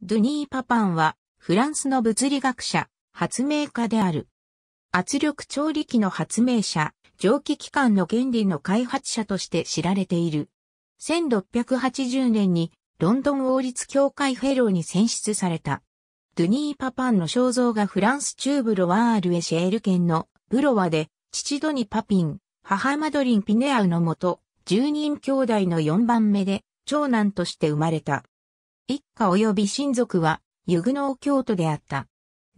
ドゥニー・パパンは、フランスの物理学者、発明家である。圧力調理器の発明者、蒸気機関の原理の開発者として知られている。1680年に、ロンドン王立協会フェローに選出された。ドゥニー・パパンの肖像がフランス中部ロワールエシェール県のブロワで、父ドニ・パピン、母マドリン・ピネアウのもと、10人兄弟の4番目で、長男として生まれた。一家及び親族は、ユグノー教徒であった。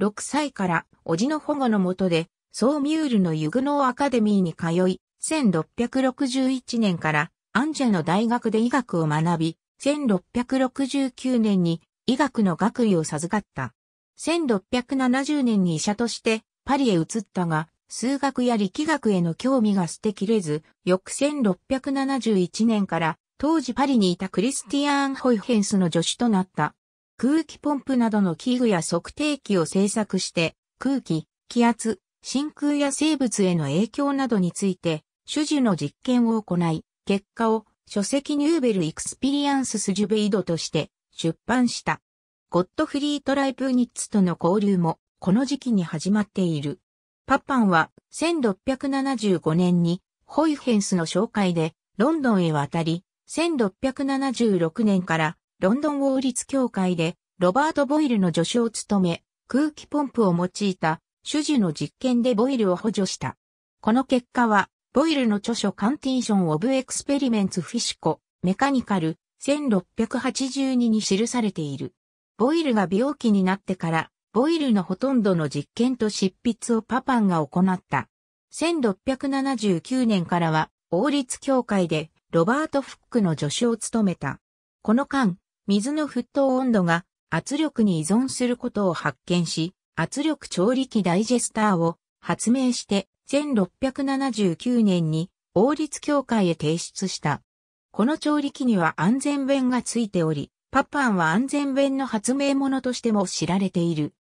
6歳から、叔父の保護の下で、ソーミュールのユグノーアカデミーに通い、1661年からアンジェの大学で医学を学び、1669年に医学の学位を授かった。1670年に医者としてパリへ移ったが、数学や力学への興味が捨てきれず、翌1671年から当時パリにいたクリスティアーン・ホイフェンスの助手となった。空気ポンプなどの器具や測定器を製作して、空気、気圧、真空や生物への影響などについて、種樹の実験を行い、結果を書籍ニューベル・イクスピリアンス・スジュベイドとして出版した。ゴットフリート・ライプニッツとの交流もこの時期に始まっている。パッパンは1675年にホイフェンスの紹介でロンドンへ渡り、1676年からロンドン王立協会でロバート・ボイルの助手を務め、空気ポンプを用いた種樹の実験でボイルを補助した。この結果は、ボイルの著書カンティーション・オブ・エクスペリメンツ・フィシコ、メカニカル、1682に記されている。ボイルが病気になってから、ボイルのほとんどの実験と執筆をパパンが行った。1679年からは、王立協会でロバート・フックの助手を務めた。この間、水の沸騰温度が圧力に依存することを発見し、圧力調理器ダイジェスターを発明して1679年に王立協会へ提出した。この調理器には安全弁がついており、パパンは安全弁の発明者としても知られている。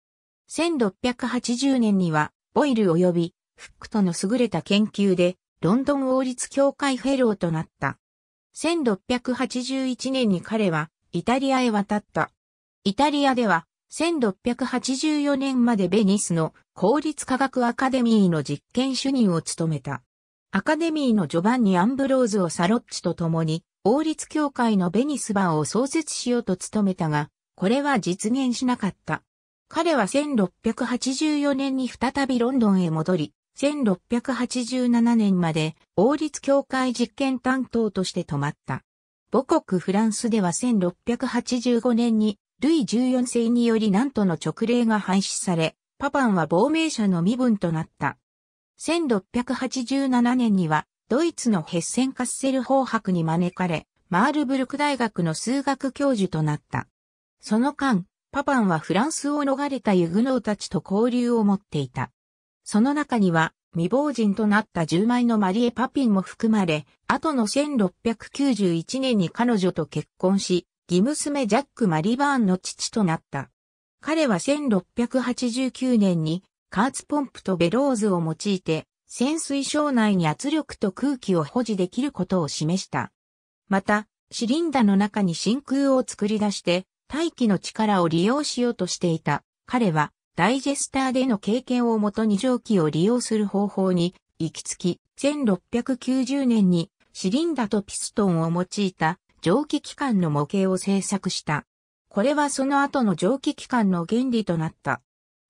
1680年には、ボイル及びフックとの優れた研究でロンドン王立協会フェローとなった。1681年に彼はイタリアへ渡った。イタリアでは1684年までベニスの公立科学アカデミーの実験主任を務めた。アカデミーのジョバンニ・アンブローズをサロッチと共に、王立協会のベニス版を創設しようと努めたが、これは実現しなかった。彼は1684年に再びロンドンへ戻り、1687年まで王立教会実験担当として止まった。母国フランスでは1685年にルイ14世により何との直令が廃止され、パパンは亡命者の身分となった。1687年にはドイツのヘッセンカッセル法博に招かれ、マールブルク大学の数学教授となった。その間、パパンはフランスを逃れたユグノーたちと交流を持っていた。その中には未亡人となった10枚のマリエ・パピンも含まれ、後の1691年に彼女と結婚し、義娘ジャック・マリバーンの父となった。彼は1689年に加圧ポンプとベローズを用いて、潜水省内に圧力と空気を保持できることを示した。また、シリンダの中に真空を作り出して、大気の力を利用しようとしていた。彼はダイジェスターでの経験をもとに蒸気を利用する方法に行き着き、1690年にシリンダとピストンを用いた蒸気機関の模型を製作した。これはその後の蒸気機関の原理となった。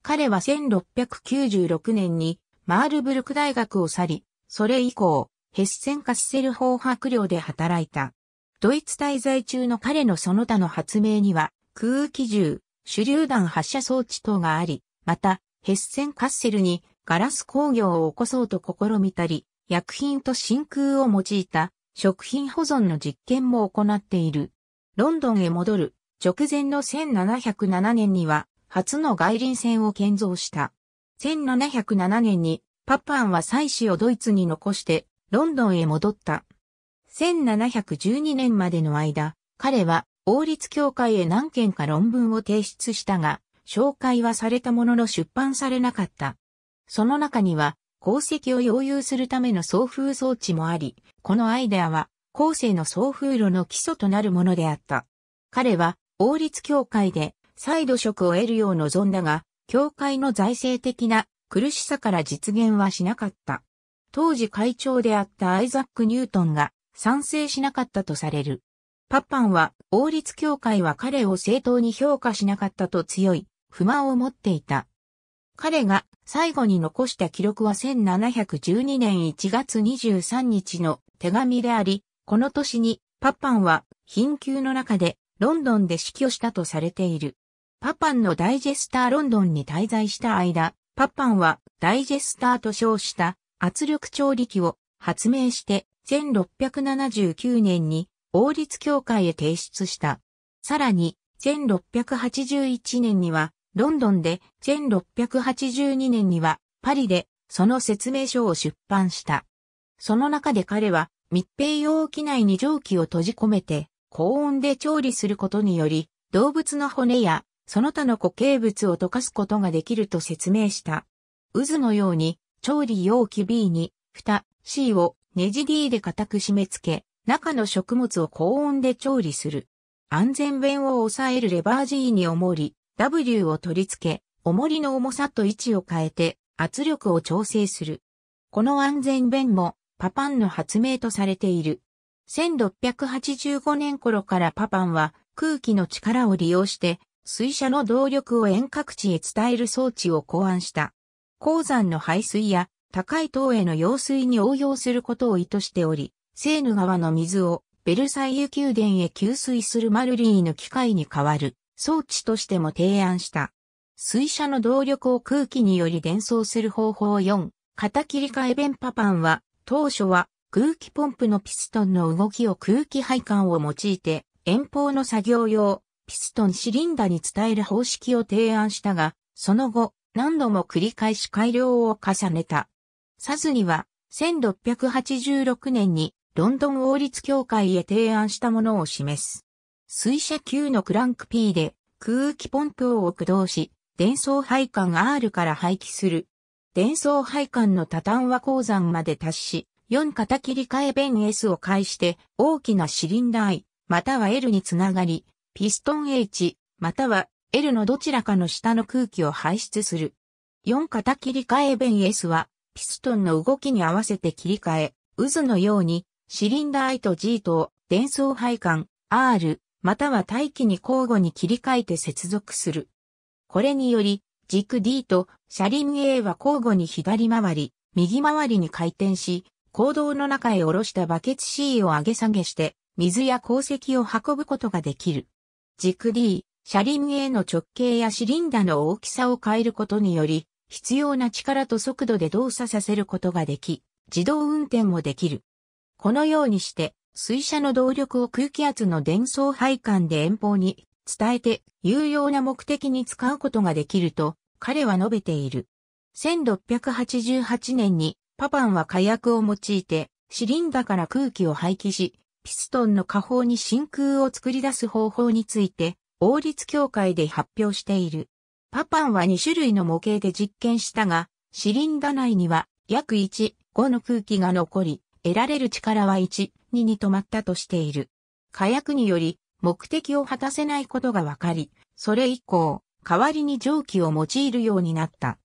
彼は1696年にマールブルク大学を去り、それ以降、ヘッセンカッセル法白領で働いた。ドイツ滞在中の彼のその他の発明には、空気銃、手榴弾発射装置等があり、また、ヘッセンカッセルにガラス工業を起こそうと試みたり、薬品と真空を用いた食品保存の実験も行っている。ロンドンへ戻る直前の1707年には初の外輪船を建造した。1707年にパパンは妻子をドイツに残してロンドンへ戻った。1712年までの間、彼は王立協会へ何件か論文を提出したが、紹介はされたものの出版されなかった。その中には、鉱石を溶融するための送風装置もあり、このアイデアは、後世の送風炉の基礎となるものであった。彼は、王立協会で、再度職を得るよう望んだが、協会の財政的な苦しさから実現はしなかった。当時会長であったアイザック・ニュートンが賛成しなかったとされる。パッパンは、王立協会は彼を正当に評価しなかったと強い不満を持っていた。彼が最後に残した記録は1712年1月23日の手紙であり、この年にパパンは貧窮の中でロンドンで死去したとされている。パパンのダイジェスターロンドンに滞在した間、パパンはダイジェスターと称した圧力調理器を発明して1679年に王立協会へ提出した。さらに1681年にはロンドンで1682年にはパリでその説明書を出版した。その中で彼は密閉容器内に蒸気を閉じ込めて高温で調理することにより動物の骨やその他の固形物を溶かすことができると説明した。渦のように調理容器 B に蓋 C をネジ D で固く締め付け中の食物を高温で調理する。安全弁を抑えるレバー G に重り、W を取り付け、重りの重さと位置を変えて圧力を調整する。この安全弁もパパンの発明とされている。1685年頃からパパンは空気の力を利用して水車の動力を遠隔地へ伝える装置を考案した。鉱山の排水や高い塔への用水に応用することを意図しており、セーヌ川の水をベルサイユ宮殿へ給水するマルリーの機械に変わる。装置としても提案した。水車の動力を空気により伝送する方法4、片切り替え弁パパンは、当初は空気ポンプのピストンの動きを空気配管を用いて、遠方の作業用、ピストンシリンダに伝える方式を提案したが、その後、何度も繰り返し改良を重ねた。サズには、1686年にロンドン王立協会へ提案したものを示す。水車級のクランク P で空気ポンプを駆動し、電装配管 R から排気する。電装配管の多端は鉱山まで達し、4型切り替え弁 S を介して大きなシリンダー I、または L につながり、ピストン H、または L のどちらかの下の空気を排出する。4型切り替え弁 S は、ピストンの動きに合わせて切り替え、渦のように、シリンダー I と G と、電装配管、R、または大気に交互に切り替えて接続する。これにより、軸 D と車輪 A は交互に左回り、右回りに回転し、坑道の中へ下ろしたバケツ C を上げ下げして、水や鉱石を運ぶことができる。軸 D、車輪 A の直径やシリンダの大きさを変えることにより、必要な力と速度で動作させることができ、自動運転もできる。このようにして、水車の動力を空気圧の伝送配管で遠方に伝えて有用な目的に使うことができると彼は述べている。1688年にパパンは火薬を用いてシリンダから空気を排気し、ピストンの下方に真空を作り出す方法について王立協会で発表している。パパンは2種類の模型で実験したが、シリンダ内には約1、5の空気が残り、得られる力は1、2に止まったとしている。火薬により目的を果たせないことが分かり、それ以降、代わりに蒸気を用いるようになった。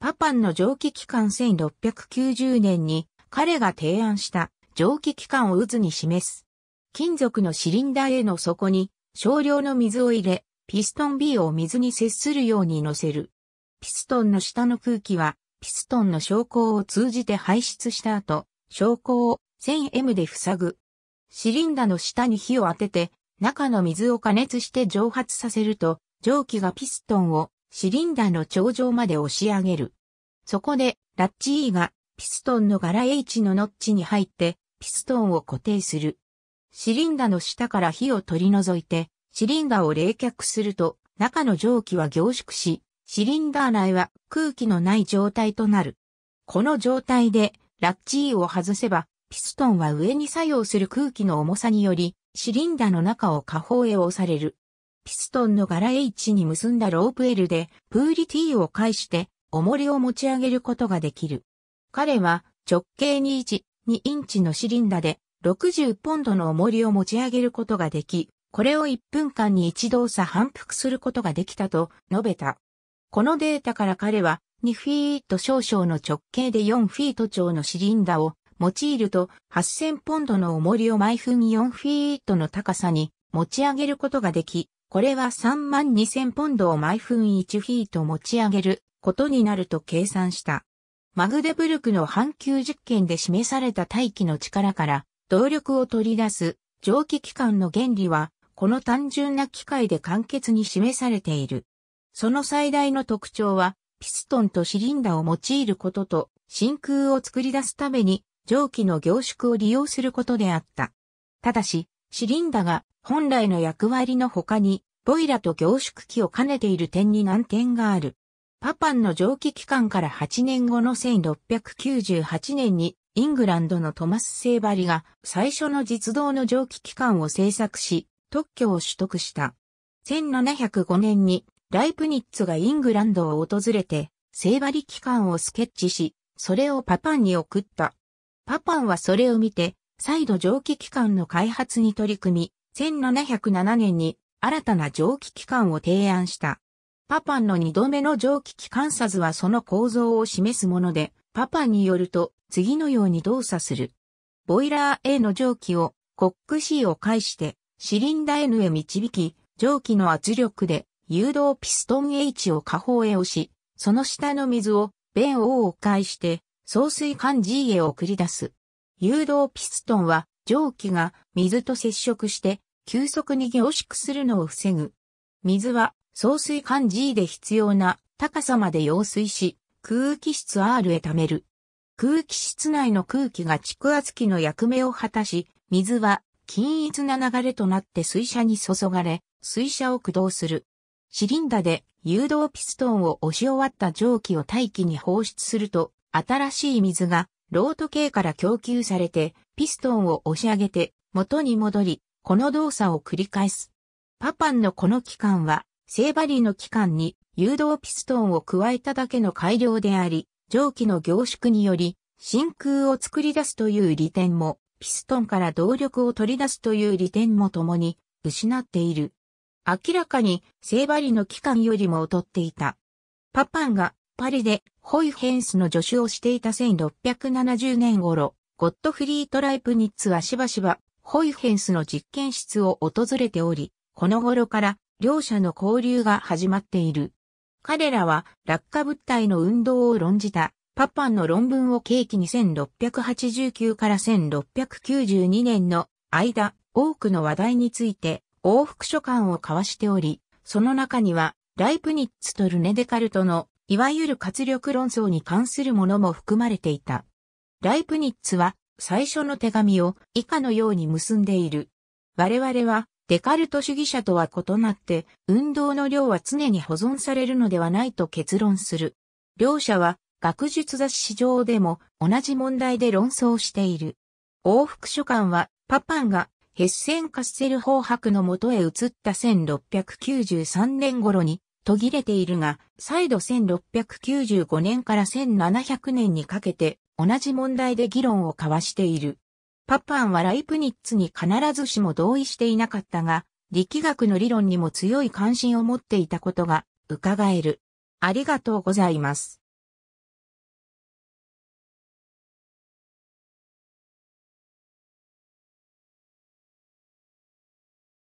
パパンの蒸気機関1690年に彼が提案した蒸気機関を渦に示す。金属のシリンダーへの底に少量の水を入れ、ピストン B を水に接するように乗せる。ピストンの下の空気はピストンの昇降を通じて排出した後、証拠を 1000M で塞ぐ。シリンダの下に火を当てて、中の水を加熱して蒸発させると、蒸気がピストンをシリンダの頂上まで押し上げる。そこで、ラッチ E がピストンの柄 H のノッチに入って、ピストンを固定する。シリンダの下から火を取り除いて、シリンダを冷却すると、中の蒸気は凝縮し、シリンダー内は空気のない状態となる。この状態でラッチーを外せば、ピストンは上に作用する空気の重さにより、シリンダの中を下方へ押される。ピストンの柄 H に結んだロープ L で、プーリ T を介して、重りを持ち上げることができる。彼は、直径2.1、2インチのシリンダで、60ポンドの重りを持ち上げることができ、これを1分間に一動作反復することができたと述べた。このデータから彼は2フィート少々の直径で4フィート長のシリンダを用いると8000ポンドの重りを毎分4フィートの高さに持ち上げることができ、これは32000ポンドを毎分1フィート持ち上げることになると計算した。マグデブルクの半球実験で示された大気の力から動力を取り出す蒸気機関の原理はこの単純な機械で簡潔に示されている。その最大の特徴はピストンとシリンダを用いることと、真空を作り出すために、蒸気の凝縮を利用することであった。ただし、シリンダが本来の役割の他に、ボイラと凝縮機を兼ねている点に難点がある。パパンの蒸気機関から8年後の1698年に、イングランドのトマス・セーバリが最初の実動の蒸気機関を製作し、特許を取得した。1705年にライプニッツがイングランドを訪れて、ーバリ機関をスケッチし、それをパパンに送った。パパンはそれを見て、再度蒸気機関の開発に取り組み、1707年に新たな蒸気機関を提案した。パパンの二度目の蒸気機関ずはその構造を示すもので、パパンによると次のように動作する。ボイラー A の蒸気をコック C を介してシリンダ N へ導き、蒸気の圧力で誘導ピストン H を下方へ押し、その下の水を弁 O を介して送水管 G へ送り出す。誘導ピストンは蒸気が水と接触して急速に凝縮するのを防ぐ。水は送水管 G で必要な高さまで溶水し、空気質 R へ溜める。空気室内の空気が蓄圧器の役目を果たし、水は均一な流れとなって水車に注がれ、水車を駆動する。シリンダで誘導ピストンを押し終わった蒸気を大気に放出すると、新しい水がロート系から供給されて、ピストンを押し上げて元に戻り、この動作を繰り返す。パパンのこの機関は、セーバリーの機関に誘導ピストンを加えただけの改良であり、蒸気の凝縮により、真空を作り出すという利点も、ピストンから動力を取り出すという利点も共に失っている。明らかに聖バリの期間よりも劣っていた。パパンがパリでホイフェンスの助手をしていた1670年頃、ゴットフリート・ライプニッツはしばしばホイフェンスの実験室を訪れており、この頃から両者の交流が始まっている。彼らは落下物体の運動を論じたパパンの論文を契機に1689から1692年の間、多くの話題について往復書簡を交わしており、その中には、ライプニッツとルネ・デカルトの、いわゆる活力論争に関するものも含まれていた。ライプニッツは、最初の手紙を以下のように結んでいる。我々は、デカルト主義者とは異なって、運動の量は常に保存されるのではないと結論する。両者は、学術雑誌上でも同じ問題で論争している。往復書簡は、パパンがヘッセンカッセル法白のもとへ移った1693年頃に途切れているが、再度1695年から1700年にかけて同じ問題で議論を交わしている。パパンはライプニッツに必ずしも同意していなかったが、力学の理論にも強い関心を持っていたことが伺える。ありがとうございます。